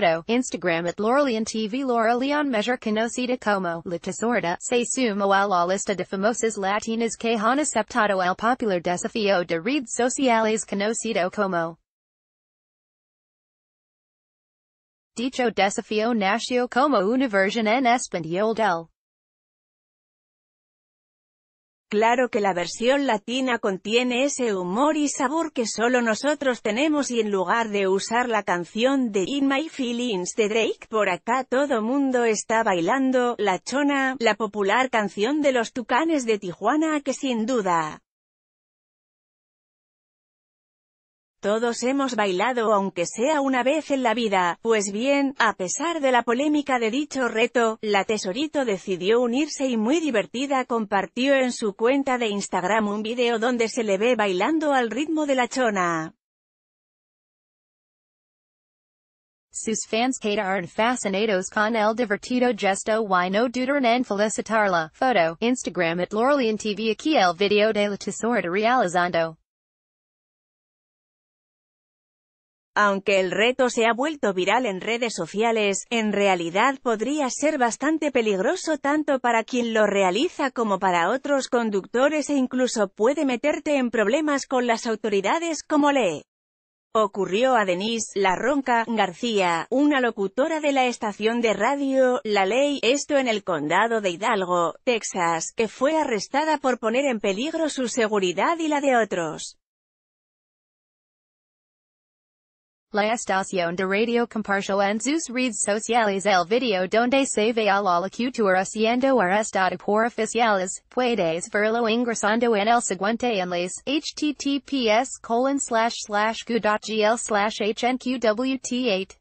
Photo, Instagram at Laurelian TV Laura Leon Measure Conocida Como, Litasorda, Se Sumo a la Lista de Famosas Latinas que han aceptado el popular desafío de redes sociales conocido como Dicho desafío nació como una versión en español del Claro que la versión latina contiene ese humor y sabor que solo nosotros tenemos y en lugar de usar la canción de In My Feelings de Drake, por acá todo mundo está bailando, La Chona, la popular canción de los tucanes de Tijuana que sin duda Todos hemos bailado aunque sea una vez en la vida, pues bien, a pesar de la polémica de dicho reto, la tesorito decidió unirse y muy divertida compartió en su cuenta de Instagram un video donde se le ve bailando al ritmo de la chona. Sus fans quedaron fascinados con el divertido gesto y no dudaron en felicitarla. Foto, Instagram at Laurelian aquí el video de la tesorita realizando. Aunque el reto se ha vuelto viral en redes sociales, en realidad podría ser bastante peligroso tanto para quien lo realiza como para otros conductores e incluso puede meterte en problemas con las autoridades como le ocurrió a Denise La Ronca García, una locutora de la estación de radio La Ley, esto en el condado de Hidalgo, Texas, que fue arrestada por poner en peligro su seguridad y la de otros. La estación de radio compartió en sus redes sociales el video donde se ve a la locutora siendo arrestada por oficiales. Puedes verlo ingresando en el siguiente enlace, https colon slash slash slash hnqwt8.